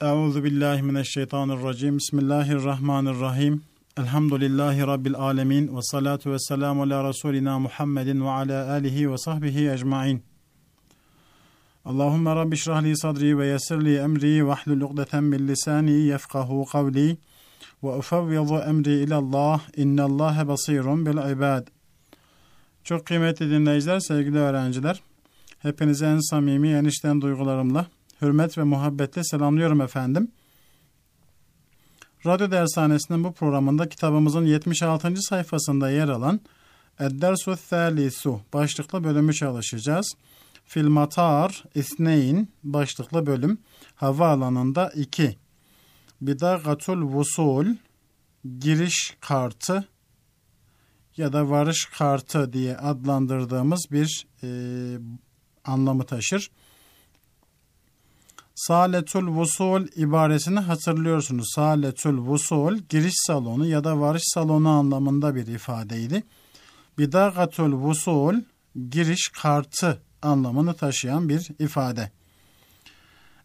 Euzu billahi mineşşeytanirracim. Bismillahirrahmanirrahim. Elhamdülillahi rabbil alamin ve salatu vesselamu ala resulina Muhammedin ve ala alihi ve sahbihi ecmaîn. Allahumme rabbi şrah li sadri ve yessir li emri ve hlul ukdeten min lisani yefkahu kavli ve ufevvizu emri ila Allah. İnallaha basirun bil ibad. Çok kıymetli dinleyiciler, sevgili öğrenciler. Hepinize en samimi, en içten duygularımla hürmet ve muhabbetle selamlıyorum efendim. Radyo Dershanesi'nin bu programında kitabımızın 76. sayfasında yer alan Eddersu Thalisu başlıklı bölümü çalışacağız. Filmatar İsneyn başlıklı bölüm havaalanında 2. Bidagatul Vusul giriş kartı ya da varış kartı diye adlandırdığımız bir e, anlamı taşır. Saletül Vusul ibaresini hatırlıyorsunuz. Saletül Vusul giriş salonu ya da varış salonu anlamında bir ifadeydi. Bidagatul Vusul giriş kartı anlamını taşıyan bir ifade.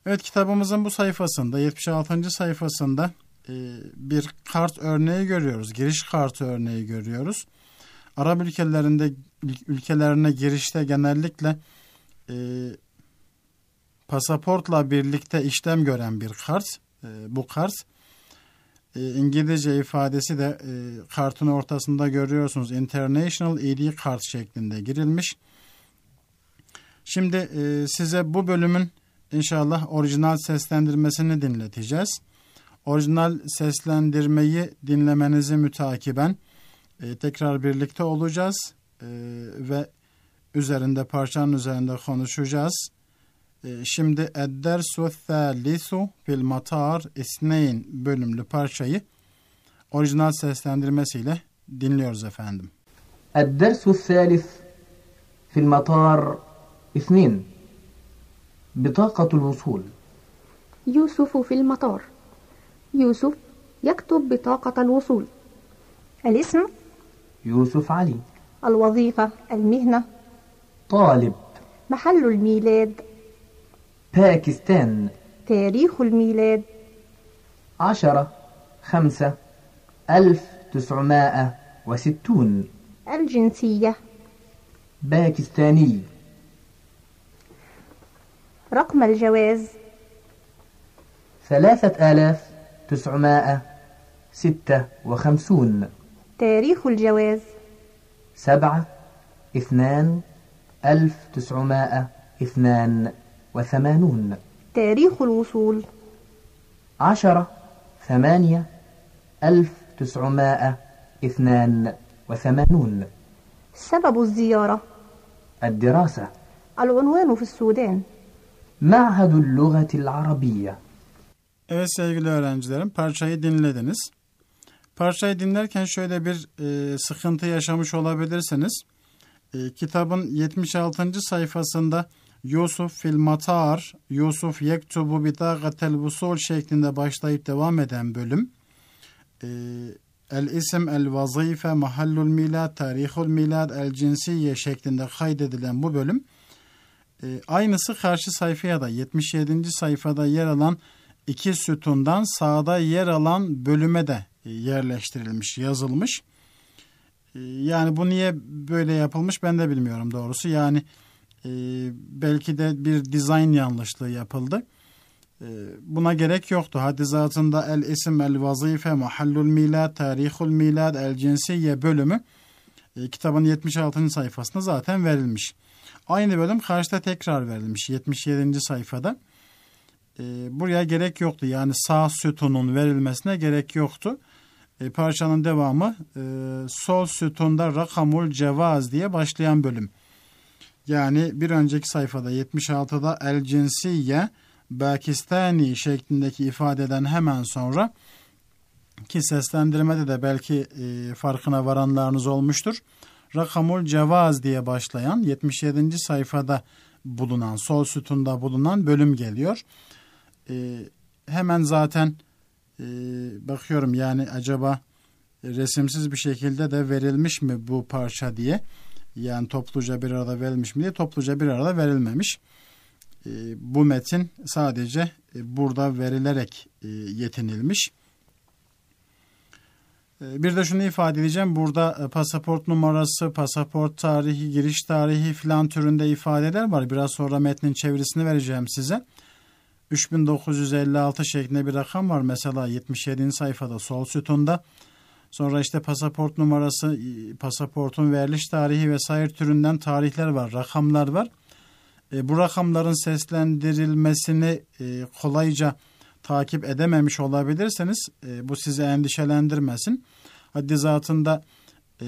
Evet kitabımızın bu sayfasında 76. sayfasında e, bir kart örneği görüyoruz. Giriş kartı örneği görüyoruz. Arap ülkelerinde ülkelerine girişte genellikle e, pasaportla birlikte işlem gören bir kart, E, bu kart. e, İngilizce ifadesi de e, kartın ortasında görüyorsunuz. International ID e kart şeklinde girilmiş. Şimdi e, size bu bölümün inşallah orijinal seslendirmesini dinleteceğiz. Orijinal seslendirmeyi dinlemenizi mütakiben e, tekrar birlikte olacağız e, ve üzerinde parçanın üzerinde konuşacağız. Şimdi Eddersu Thalisu Fil Matar İsneyn bölümlü parçayı orijinal seslendirmesiyle dinliyoruz efendim. Eddersu Thalis Fil Matar İsneyn Bitaqatul Vusul يوسف في المطار يوسف يكتب بطاقة الوصول الاسم يوسف علي الوظيفة المهنة طالب محل الميلاد باكستان تاريخ الميلاد عشرة خمسة ألف تسعمائة وستون الجنسية باكستاني رقم الجواز ثلاثة آلاف تسعمائة ستة وخمسون تاريخ الجواز سبعة اثنان ألف تسعمائة اثنان وثمانون تاريخ الوصول عشرة ثمانية ألف تسعمائة اثنان وثمانون سبب الزيارة الدراسة العنوان في السودان معهد اللغة العربية Evet sevgili öğrencilerim parçayı dinlediniz. Parçayı dinlerken şöyle bir e, sıkıntı yaşamış olabilirsiniz. E, kitabın 76. sayfasında Yusuf fil matar, Yusuf yektubu bitagatel vusul şeklinde başlayıp devam eden bölüm. Ee, el isim, el vazife, mahallul milad, tarihul milad, el cinsiye şeklinde kaydedilen bu bölüm. Ee, aynısı karşı sayfaya da 77. sayfada yer alan iki sütundan sağda yer alan bölüme de e, yerleştirilmiş, yazılmış. Ee, yani bu niye böyle yapılmış ben de bilmiyorum doğrusu. Yani e, belki de bir dizayn yanlışlığı yapıldı. E, buna gerek yoktu. Hadizatında el isim, el vazife, mahallul milad, tarihul milad, el cinsiye bölümü e, kitabın 76. sayfasında zaten verilmiş. Aynı bölüm karşıda tekrar verilmiş 77. sayfada. E, buraya gerek yoktu. Yani sağ sütunun verilmesine gerek yoktu. E, parçanın devamı e, sol sütunda rakamul cevaz diye başlayan bölüm. Yani bir önceki sayfada 76'da el cinsiye Bakistani şeklindeki ifadeden hemen sonra ki seslendirmede de belki e, farkına varanlarınız olmuştur. Rakamul Cevaz diye başlayan 77. sayfada bulunan, sol sütunda bulunan bölüm geliyor. E, hemen zaten e, bakıyorum yani acaba resimsiz bir şekilde de verilmiş mi bu parça diye yani topluca bir arada verilmiş mi diye topluca bir arada verilmemiş. E, bu metin sadece e, burada verilerek e, yetinilmiş. E, bir de şunu ifade edeceğim. Burada e, pasaport numarası, pasaport tarihi, giriş tarihi filan türünde ifadeler var. Biraz sonra metnin çevirisini vereceğim size. 3956 şeklinde bir rakam var. Mesela 77. sayfada sol sütunda. Sonra işte pasaport numarası, e, pasaportun veriliş tarihi vesaire türünden tarihler var, rakamlar var. E, bu rakamların seslendirilmesini e, kolayca takip edememiş olabilirseniz e, bu sizi endişelendirmesin. Haddi zatında e,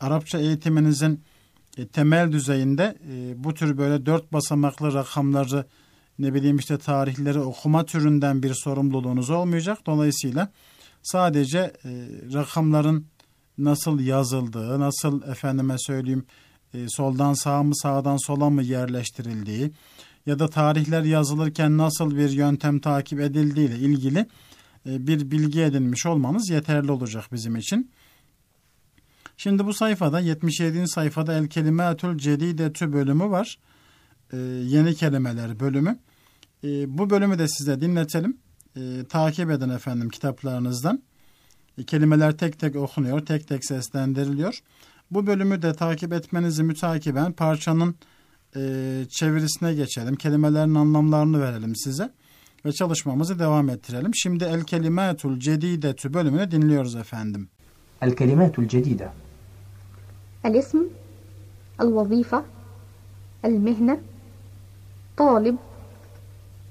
Arapça eğitiminizin e, temel düzeyinde e, bu tür böyle dört basamaklı rakamları ne bileyim işte tarihleri okuma türünden bir sorumluluğunuz olmayacak. Dolayısıyla Sadece e, rakamların nasıl yazıldığı, nasıl efendime söyleyeyim e, soldan sağa mı sağdan sola mı yerleştirildiği ya da tarihler yazılırken nasıl bir yöntem takip edildiği ile ilgili e, bir bilgi edinmiş olmanız yeterli olacak bizim için. Şimdi bu sayfada 77. sayfada El Kelimatül Cedidetü bölümü var. E, yeni kelimeler bölümü. E, bu bölümü de size dinletelim e, takip edin efendim kitaplarınızdan. E, kelimeler tek tek okunuyor, tek tek seslendiriliyor. Bu bölümü de takip etmenizi mütakiben parçanın e, çevirisine geçelim. Kelimelerin anlamlarını verelim size ve çalışmamızı devam ettirelim. Şimdi El Kelimatul Cedidetü bölümünü dinliyoruz efendim. El Kelimatul Cedide El ism El vazife El mehne Talib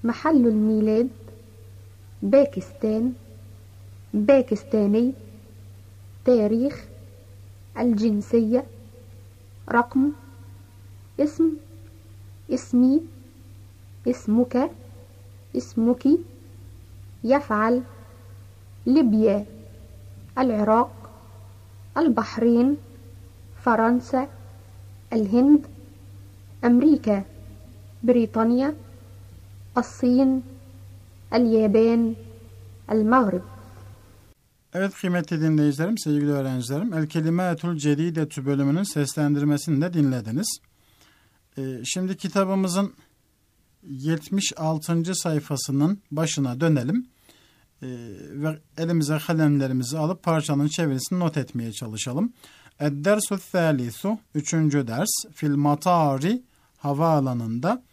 Mahallul milad باكستان باكستاني تاريخ الجنسية رقم اسم اسمي اسمك اسمك يفعل ليبيا العراق البحرين فرنسا الهند أمريكا بريطانيا الصين اليابان المغرب Evet kıymetli dinleyicilerim, sevgili öğrencilerim. El Kelimatul Cedidetu bölümünün seslendirmesini de dinlediniz. Ee, şimdi kitabımızın 76. sayfasının başına dönelim. Ee, ve elimize kalemlerimizi alıp parçanın çevirisini not etmeye çalışalım. Eddersu Thalisu, üçüncü ders. Fil Matari, havaalanında.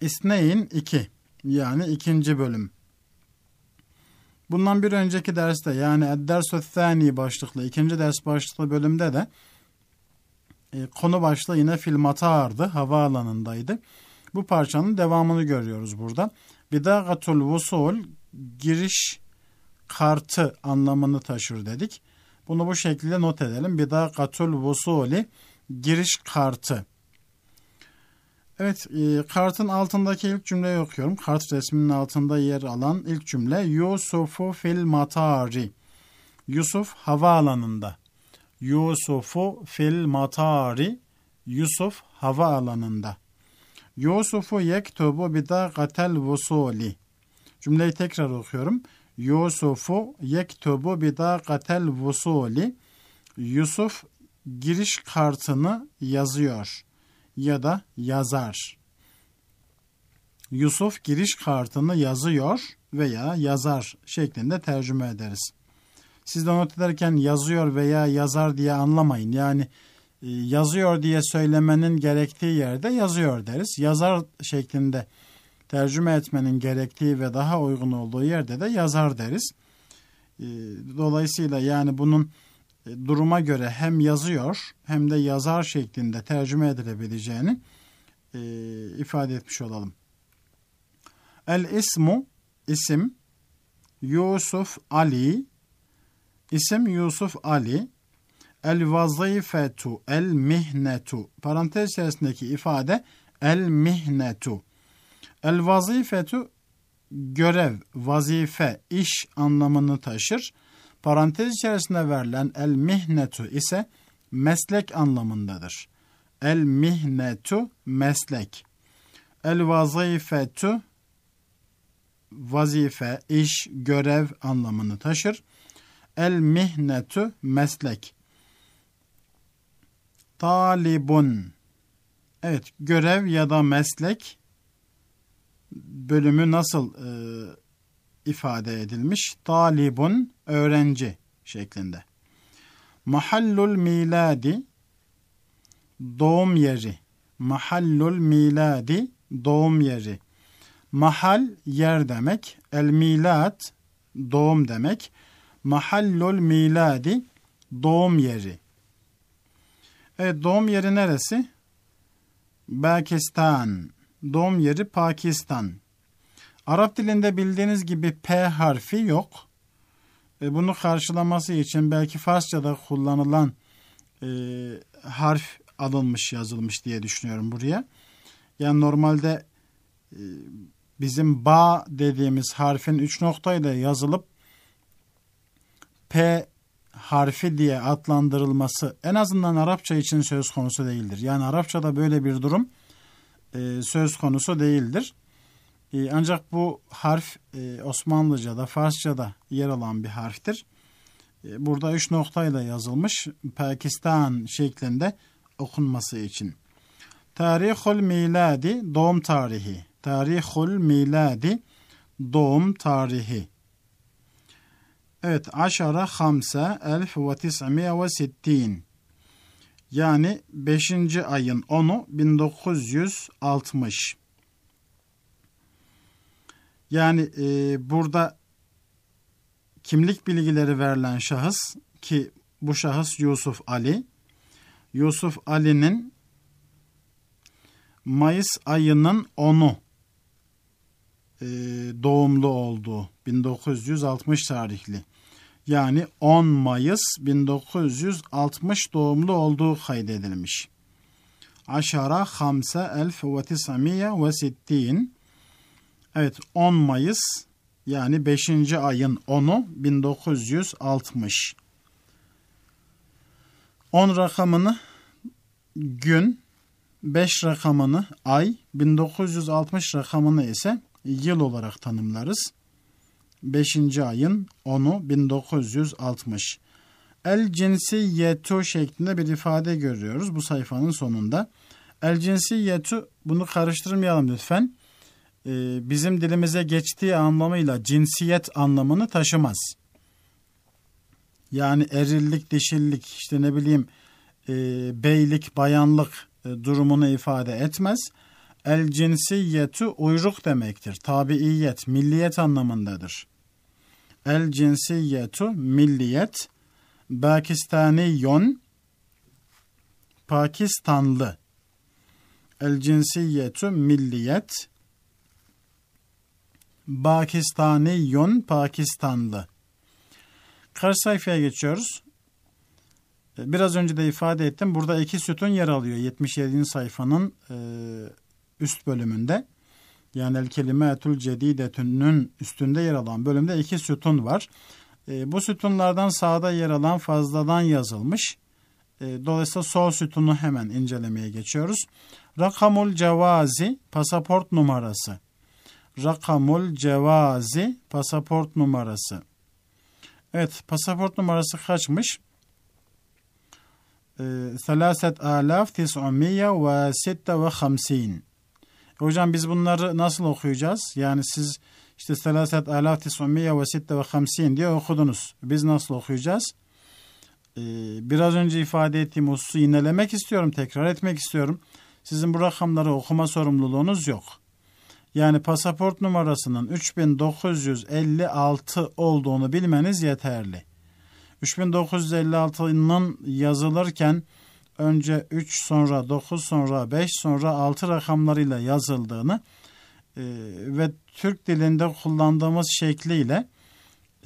İsneyn 2 yani ikinci bölüm. Bundan bir önceki derste yani Eddersü Thani başlıklı ikinci ders başlıklı bölümde de e, konu başlığı yine Filmatar'dı, havaalanındaydı. Bu parçanın devamını görüyoruz burada. Bidagatul vusul giriş kartı anlamını taşır dedik. Bunu bu şekilde not edelim. Bidagatul vusuli giriş kartı. Evet, e, kartın altındaki ilk cümleyi okuyorum. Kart resminin altında yer alan ilk cümle Yusufu fil matari. Yusuf havaalanında. Yusufu fil matari. Yusuf havaalanında. Yusufu yektubu bidagatel vusuli. Cümleyi tekrar okuyorum. Yusufu yektubu bidagatel vusuli. Yusuf giriş kartını yazıyor ya da yazar. Yusuf giriş kartını yazıyor veya yazar şeklinde tercüme ederiz. Siz de not ederken yazıyor veya yazar diye anlamayın. Yani e, yazıyor diye söylemenin gerektiği yerde yazıyor deriz. Yazar şeklinde tercüme etmenin gerektiği ve daha uygun olduğu yerde de yazar deriz. E, dolayısıyla yani bunun duruma göre hem yazıyor hem de yazar şeklinde tercüme edilebileceğini e, ifade etmiş olalım. El ismu isim Yusuf Ali isim Yusuf Ali el vazifetu el mihnetu parantez içerisindeki ifade el mihnetu el vazifetu görev, vazife, iş anlamını taşır. Parantez içerisinde verilen el mihnetu ise meslek anlamındadır. El mihnetu meslek. El vazifetu vazife, iş, görev anlamını taşır. El mihnetu meslek. Talibun. Evet, görev ya da meslek bölümü nasıl e, ifade edilmiş. Talibun öğrenci şeklinde. Mahallul miladi doğum yeri. Mahallul miladi doğum yeri. Mahal yer demek. El milat doğum demek. Mahallul miladi doğum yeri. Evet doğum yeri neresi? Pakistan. Doğum yeri Pakistan. Arap dilinde bildiğiniz gibi P harfi yok. E, bunu karşılaması için belki Farsça'da kullanılan e, harf alınmış yazılmış diye düşünüyorum buraya. Yani normalde e, bizim ba dediğimiz harfin üç noktayla yazılıp P harfi diye adlandırılması en azından Arapça için söz konusu değildir. Yani Arapçada böyle bir durum e, söz konusu değildir. E, ancak bu harf e, Osmanlıca'da, Farsça'da yer alan bir harftir. E, burada üç noktayla yazılmış Pakistan şeklinde okunması için. Tarihul miladi doğum tarihi. Tarihul miladi doğum tarihi. Evet, aşara hamse elf ve tis'miye ve sittin. Yani 5. ayın 10'u 1960. Yani e, burada kimlik bilgileri verilen şahıs ki bu şahıs Yusuf Ali. Yusuf Ali'nin Mayıs ayının 10'u e, doğumlu olduğu 1960 tarihli. Yani 10 Mayıs 1960 doğumlu olduğu kaydedilmiş. Aşara hamse elf ve tisamiye Evet 10 Mayıs yani 5. ayın 10'u 1960. 10 rakamını gün, 5 rakamını ay, 1960 rakamını ise yıl olarak tanımlarız. 5. ayın 10'u 1960. El cinsiyetu şeklinde bir ifade görüyoruz bu sayfanın sonunda. El cinsiyetu bunu karıştırmayalım lütfen. E, bizim dilimize geçtiği anlamıyla cinsiyet anlamını taşımaz. Yani erillik, dişillik, işte ne bileyim e, beylik, bayanlık e, durumunu ifade etmez. El cinsiyeti uyruk demektir. Tabiiyet, milliyet anlamındadır. El cinsiyeti milliyet. Pakistaniyon Pakistanlı. El cinsiyeti milliyet. Bakistaniyon Pakistanlı. Karşı sayfaya geçiyoruz. Ee, biraz önce de ifade ettim. Burada iki sütun yer alıyor 77. sayfanın e, üst bölümünde. Yani el kelime etül cedidetünün üstünde yer alan bölümde iki sütun var. E, bu sütunlardan sağda yer alan fazladan yazılmış. E, dolayısıyla sol sütunu hemen incelemeye geçiyoruz. Rakamul cevazi pasaport numarası rakamul cevazi pasaport numarası. Evet pasaport numarası kaçmış? Selaset ee, alaf tis'umiye ve sitte ve hamsin. Hocam biz bunları nasıl okuyacağız? Yani siz işte selaset alaf tis'umiye ve sitte ve hamsin diye okudunuz. Biz nasıl okuyacağız? Ee, biraz önce ifade ettiğim hususu yinelemek istiyorum, tekrar etmek istiyorum. Sizin bu rakamları okuma sorumluluğunuz yok yani pasaport numarasının 3956 olduğunu bilmeniz yeterli. 3956'nın yazılırken önce 3 sonra 9 sonra 5 sonra 6 rakamlarıyla yazıldığını e, ve Türk dilinde kullandığımız şekliyle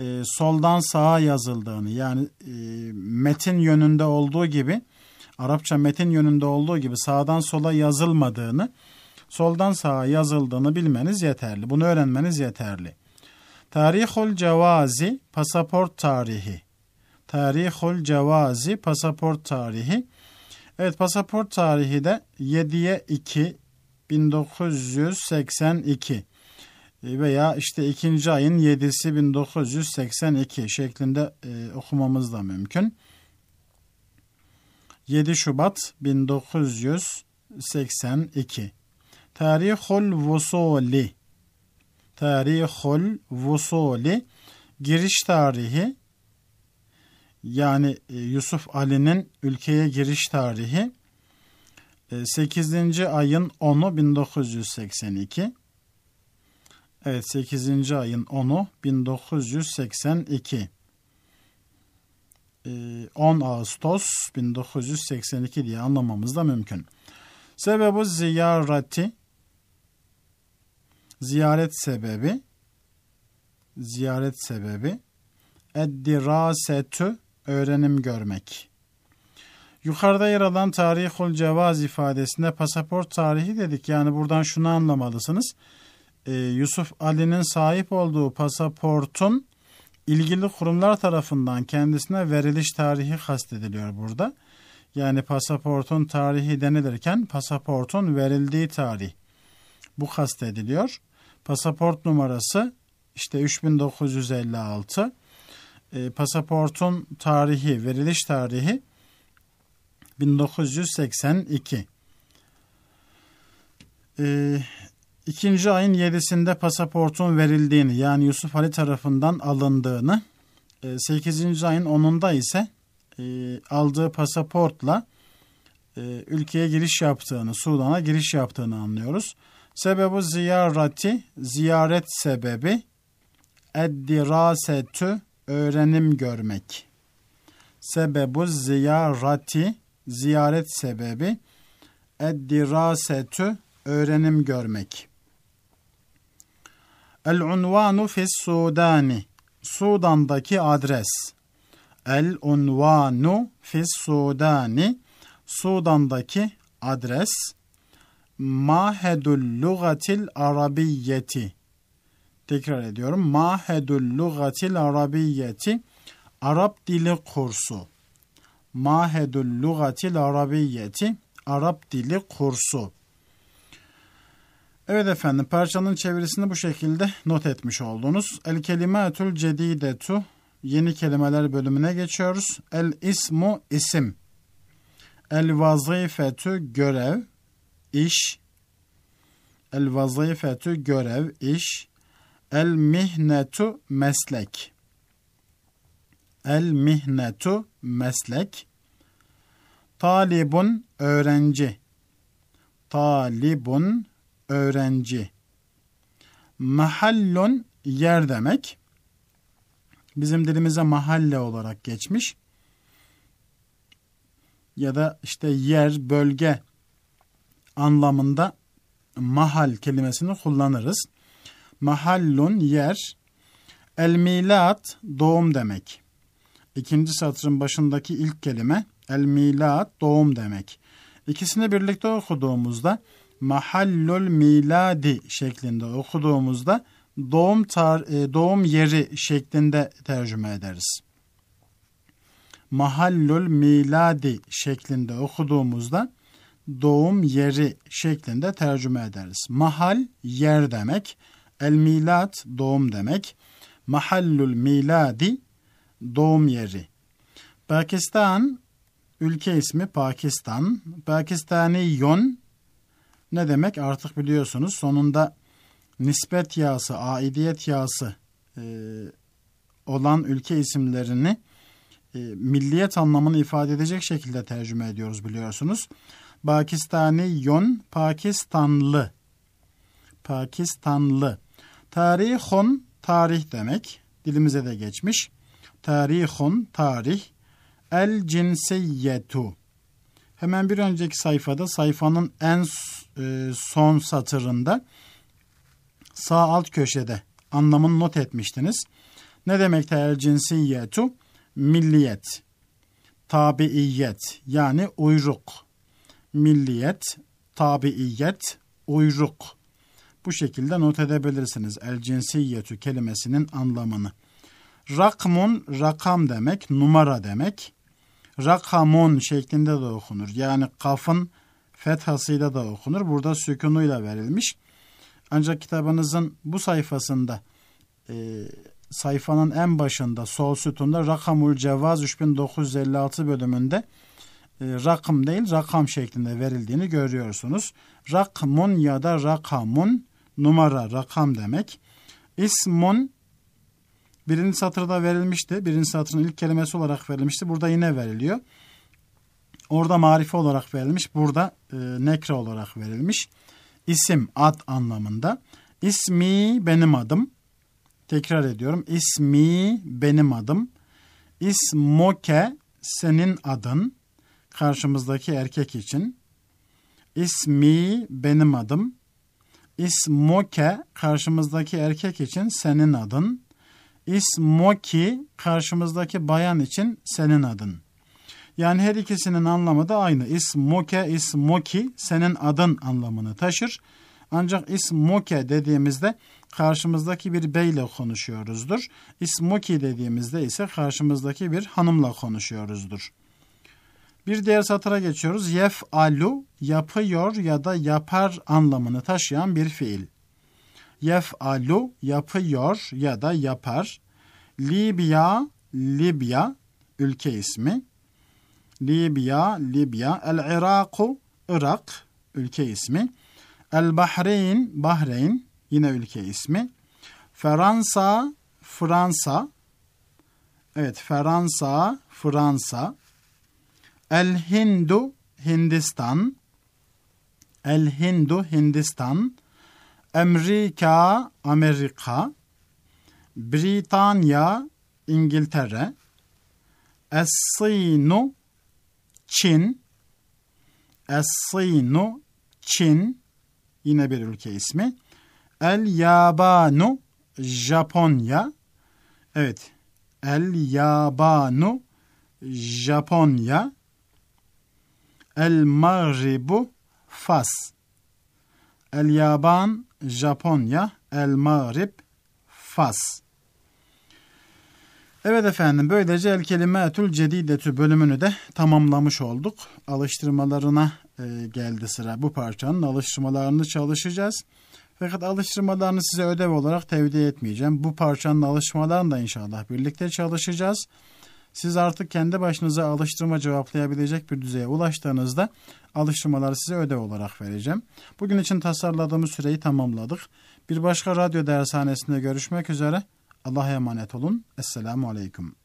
e, soldan sağa yazıldığını yani e, metin yönünde olduğu gibi Arapça metin yönünde olduğu gibi sağdan sola yazılmadığını soldan sağa yazıldığını bilmeniz yeterli. Bunu öğrenmeniz yeterli. Tarihul cevazi pasaport tarihi. Tarihul cevazi pasaport tarihi. Evet pasaport tarihi de 7'ye 2 1982 veya işte ikinci ayın 7'si 1982 şeklinde e, okumamız da mümkün. 7 Şubat 1982 Tarihul Vusuli Tarihul Vusuli giriş tarihi yani e, Yusuf Ali'nin ülkeye giriş tarihi 8. E, ayın 10'u 1982. Evet 8. ayın 10'u 1982. 10 Ağustos 1982 diye anlamamız da mümkün. Sebebu ziyareti ziyaret sebebi ziyaret sebebi eddirasetü öğrenim görmek. Yukarıda yer alan tarihul cevaz ifadesinde pasaport tarihi dedik. Yani buradan şunu anlamalısınız. Ee, Yusuf Ali'nin sahip olduğu pasaportun ilgili kurumlar tarafından kendisine veriliş tarihi kastediliyor burada. Yani pasaportun tarihi denilirken pasaportun verildiği tarih bu kastediliyor. Pasaport numarası işte 3956. E, ee, pasaportun tarihi, veriliş tarihi 1982. E, ee, ikinci ayın 7'sinde pasaportun verildiğini yani Yusuf Ali tarafından alındığını, e, ee, 8. ayın 10'unda ise e, aldığı pasaportla e, ülkeye giriş yaptığını, Sudan'a giriş yaptığını anlıyoruz. Sebebu ziyarati, ziyaret sebebi. Eddirasetü, öğrenim görmek. Sebebu ziyarati, ziyaret sebebi. Eddirasetü, öğrenim görmek. El unvanu fis Sudani. Sudan'daki adres. El unvanu fis Sudani. Sudan'daki adres mahedul lugatil Arabiyeti. Tekrar ediyorum. Mahedul lugatil Arabiyeti, Arap dili kursu. Mahedul lugatil Arabiyeti, Arap dili kursu. Evet efendim parçanın çevirisini bu şekilde not etmiş oldunuz. El kelimatul cedidetu yeni kelimeler bölümüne geçiyoruz. El ismu isim. El vazifetu görev iş, el vazifetü görev, iş, el mihnetu meslek. El mihnetu meslek. Talibun öğrenci. Talibun öğrenci. Mahallun yer demek. Bizim dilimize mahalle olarak geçmiş. Ya da işte yer, bölge anlamında mahal kelimesini kullanırız. Mahallun yer, el milat doğum demek. İkinci satırın başındaki ilk kelime el milat doğum demek. İkisini birlikte okuduğumuzda mahallul miladi şeklinde okuduğumuzda doğum tar e, doğum yeri şeklinde tercüme ederiz. Mahallul miladi şeklinde okuduğumuzda doğum yeri şeklinde tercüme ederiz. Mahal yer demek, el milat doğum demek, mahallul miladi doğum yeri. Pakistan ülke ismi Pakistan. Pakistani yon ne demek artık biliyorsunuz sonunda nispet yağısı, aidiyet yağısı e, olan ülke isimlerini e, milliyet anlamını ifade edecek şekilde tercüme ediyoruz biliyorsunuz. Pakistani yon Pakistanlı. Pakistanlı. Tarihun tarih demek. Dilimize de geçmiş. Tarihun tarih. El cinsiyetu. Hemen bir önceki sayfada sayfanın en e, son satırında sağ alt köşede anlamını not etmiştiniz. Ne demek el cinsiyetu? Milliyet, tabiiyet yani uyruk milliyet, tabiiyet, uyruk. Bu şekilde not edebilirsiniz el cinsiyetü kelimesinin anlamını. Rakmun rakam demek, numara demek. Rakamun şeklinde de okunur. Yani kafın fethasıyla da okunur. Burada sükunuyla verilmiş. Ancak kitabınızın bu sayfasında e, sayfanın en başında sol sütunda Rakamul Cevaz 3956 bölümünde e, rakım değil rakam şeklinde verildiğini görüyorsunuz. Rakmun ya da rakamun numara rakam demek. İsmun birinci satırda verilmişti. Birinci satırın ilk kelimesi olarak verilmişti. Burada yine veriliyor. Orada marife olarak verilmiş. Burada e, nekre olarak verilmiş. İsim ad anlamında. İsmi benim adım. Tekrar ediyorum. İsmi benim adım. İsmoke senin adın karşımızdaki erkek için. İsmi benim adım. İsmoke karşımızdaki erkek için senin adın. İsmoki karşımızdaki bayan için senin adın. Yani her ikisinin anlamı da aynı. İsmoke, ismoki senin adın anlamını taşır. Ancak ismoke dediğimizde karşımızdaki bir beyle konuşuyoruzdur. İsmoki dediğimizde ise karşımızdaki bir hanımla konuşuyoruzdur. Bir diğer satıra geçiyoruz. Yef alu yapıyor ya da yapar anlamını taşıyan bir fiil. Yef alu yapıyor ya da yapar. Libya, Libya ülke ismi. Libya, Libya. El Iraku, Irak ülke ismi. El Bahreyn, Bahreyn yine ülke ismi. Fransa, Fransa. Evet, Fransa, Fransa El Hindu Hindistan. El Hindu Hindistan. Amerika Amerika. Britanya İngiltere. Es-Sinu Çin. Es-Sinu Çin. Yine bir ülke ismi. El Yabanu Japonya. Evet. El Yabanu Japonya. El Mağribu Fas. El Yaban Japonya. El Mağrib Fas. Evet efendim böylece El Kelimetül Cedidetü bölümünü de tamamlamış olduk. Alıştırmalarına e, geldi sıra bu parçanın alıştırmalarını çalışacağız. Fakat alıştırmalarını size ödev olarak tevdi etmeyeceğim. Bu parçanın alıştırmalarını da inşallah birlikte çalışacağız. Siz artık kendi başınıza alıştırma cevaplayabilecek bir düzeye ulaştığınızda alıştırmaları size ödev olarak vereceğim. Bugün için tasarladığımız süreyi tamamladık. Bir başka radyo dershanesinde görüşmek üzere. Allah'a emanet olun. Esselamu Aleyküm.